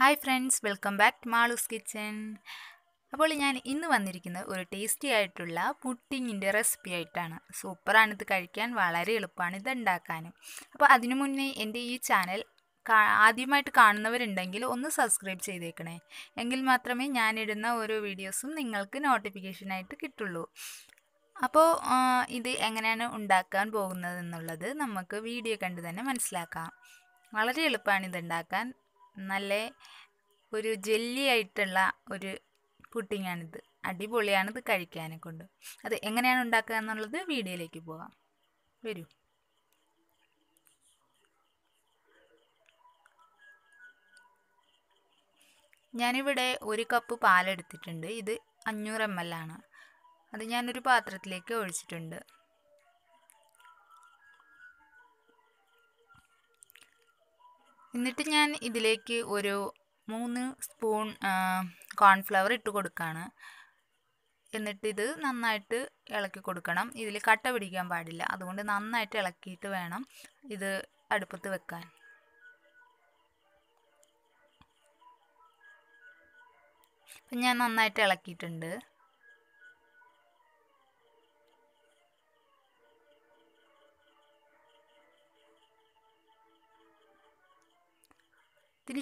hi friends welcome back to Malus kitchen അപ്പോൾ ഞാൻ ഇന്ന് വന്നിരിക്കുന്നത് ഒരു ടേസ്റ്റി ആയിട്ടുള്ള പുട്ടിങ്ങിൻ്റെ റെസിപ്പി ആയിട്ടാണ് സൂപ്പറാണ് ഇത് കഴിക്കാൻ വളരെ എളുപ്പമാണ് ഇത് ഉണ്ടാക്കാനും അപ്പോൾ അതിനു മുന്നേ എൻ്റെ ഈ ചാനൽ ആദ്യമായിട്ട് കാണുന്നവരുണ്ടെങ്കിൽ ഒന്ന് സബ്സ്ക്രൈബ് ചെയ്തേക്കണേ എങ്കിൽ മാത്രമേ ഞാനിടുന്ന ഓരോ വീഡിയോസും നിങ്ങൾക്ക് നോട്ടിഫിക്കേഷനായിട്ട് കിട്ടുള്ളൂ അപ്പോൾ ഇത് എങ്ങനെയാണ് ഉണ്ടാക്കാൻ പോകുന്നതെന്നുള്ളത് നമുക്ക് വീഡിയോ കണ്ട് തന്നെ മനസ്സിലാക്കാം വളരെ എളുപ്പമാണ് ഇത് ഉണ്ടാക്കാൻ നല്ല ഒരു ജെല്ലി ആയിട്ടുള്ള ഒരു പുട്ടിങ്ങാണിത് അടിപൊളിയാണ് ഇത് കഴിക്കാനെ കൊണ്ട് അത് എങ്ങനെയാണ് ഉണ്ടാക്കുക എന്നുള്ളത് വീഡിയോയിലേക്ക് പോകാം വരൂ ഞാനിവിടെ ഒരു കപ്പ് പാലെടുത്തിട്ടുണ്ട് ഇത് അഞ്ഞൂറ് എം എൽ ആണ് അത് ഞാനൊരു പാത്രത്തിലേക്ക് ഒഴിച്ചിട്ടുണ്ട് എന്നിട്ട് ഞാൻ ഇതിലേക്ക് ഒരു മൂന്ന് സ്പൂൺ കോൺഫ്ലവർ ഇട്ട് കൊടുക്കുകയാണ് എന്നിട്ട് ഇത് നന്നായിട്ട് ഇളക്കി കൊടുക്കണം ഇതിൽ കട്ട പിടിക്കാൻ പാടില്ല അതുകൊണ്ട് നന്നായിട്ട് ഇളക്കിയിട്ട് വേണം ഇത് അടുപ്പത്ത് വെക്കാൻ ഞാൻ നന്നായിട്ട് ഇളക്കിയിട്ടുണ്ട്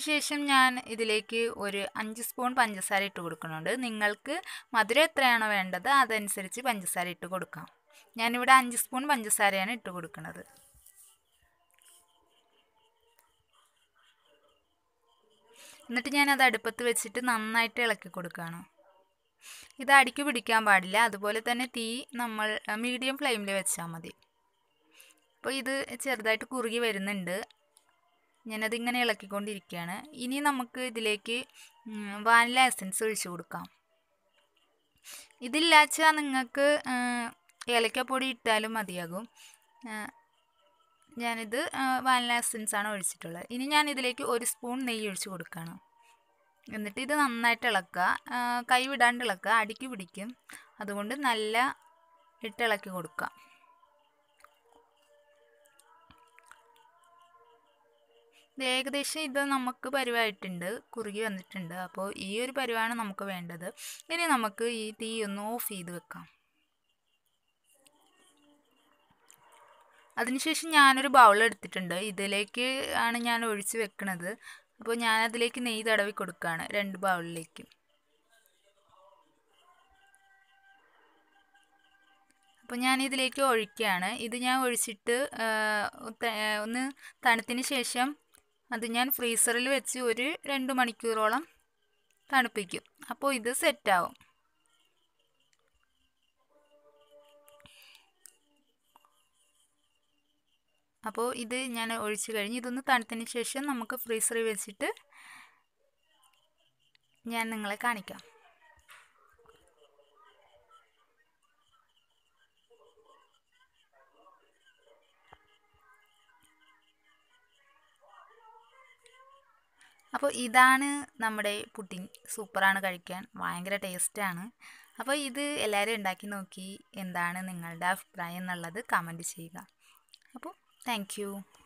ശേഷം ഞാൻ ഇതിലേക്ക് ഒരു അഞ്ച് സ്പൂൺ പഞ്ചസാര ഇട്ട് കൊടുക്കുന്നുണ്ട് നിങ്ങൾക്ക് മധുരം എത്രയാണോ വേണ്ടത് അതനുസരിച്ച് പഞ്ചസാര ഇട്ട് കൊടുക്കാം ഞാനിവിടെ അഞ്ച് സ്പൂൺ പഞ്ചസാരയാണ് ഇട്ട് കൊടുക്കുന്നത് എന്നിട്ട് ഞാനത് അടുപ്പത്ത് വെച്ചിട്ട് നന്നായിട്ട് ഇളക്കി കൊടുക്കുകയാണ് ഇത് അടിക്ക് പിടിക്കാൻ പാടില്ല അതുപോലെ തന്നെ തീ നമ്മൾ മീഡിയം ഫ്ലെയിമിൽ വെച്ചാൽ മതി അപ്പോൾ ഇത് ചെറുതായിട്ട് കുറുകി വരുന്നുണ്ട് ഞാനതിങ്ങനെ ഇളക്കിക്കൊണ്ടിരിക്കുകയാണ് ഇനി നമുക്ക് ഇതിലേക്ക് വാനില എസൻസ് ഒഴിച്ചു കൊടുക്കാം ഇതില്ലാച്ച നിങ്ങൾക്ക് ഏലക്കപ്പൊടി ഇട്ടാലും മതിയാകും ഞാനിത് വാനില എസൻസ് ആണ് ഒഴിച്ചിട്ടുള്ളത് ഇനി ഞാൻ ഇതിലേക്ക് ഒരു സ്പൂൺ നെയ്യ് ഒഴിച്ചു കൊടുക്കുകയാണ് എന്നിട്ട് ഇത് നന്നായിട്ട് ഇളക്കുക കൈവിടാണ്ട് ഇളക്കുക അടിക്ക് പിടിക്കും അതുകൊണ്ട് നല്ല ഇട്ടിളക്കി കൊടുക്കുക ഏകദേശം ഇത് നമുക്ക് പരുവായിട്ടുണ്ട് കുറുകി വന്നിട്ടുണ്ട് അപ്പോൾ ഈ ഒരു പരുവാണ് നമുക്ക് വേണ്ടത് ഇനി നമുക്ക് ഈ തീ ഒന്ന് ഓഫ് ചെയ്ത് വെക്കാം അതിനുശേഷം ഞാനൊരു ബൗൾ എടുത്തിട്ടുണ്ട് ഇതിലേക്ക് ആണ് ഞാൻ ഒഴിച്ച് വെക്കുന്നത് അപ്പോൾ ഞാനതിലേക്ക് നെയ്യ് തടവി കൊടുക്കുകയാണ് രണ്ട് ബൗളിലേക്ക് അപ്പോൾ ഞാൻ ഇതിലേക്ക് ഒഴിക്കുകയാണ് ഇത് ഞാൻ ഒഴിച്ചിട്ട് ഒന്ന് തണുത്തിന് ശേഷം അത് ഞാൻ ഫ്രീസറിൽ വെച്ച് ഒരു രണ്ട് മണിക്കൂറോളം തണുപ്പിക്കും അപ്പോൾ ഇത് സെറ്റാവും അപ്പോൾ ഇത് ഞാൻ ഒഴിച്ചു കഴിഞ്ഞ് ഇതൊന്ന് തണുത്തതിന് ശേഷം നമുക്ക് ഫ്രീസറിൽ വെച്ചിട്ട് ഞാൻ നിങ്ങളെ കാണിക്കാം അപ്പോൾ ഇതാണ് നമ്മുടെ പുഡിങ് സൂപ്പറാണ് കഴിക്കാൻ ഭയങ്കര ടേസ്റ്റാണ് അപ്പോൾ ഇത് എല്ലാവരും ഉണ്ടാക്കി നോക്കി എന്താണ് നിങ്ങളുടെ അഭിപ്രായം എന്നുള്ളത് കമൻറ്റ് ചെയ്യുക അപ്പോൾ താങ്ക്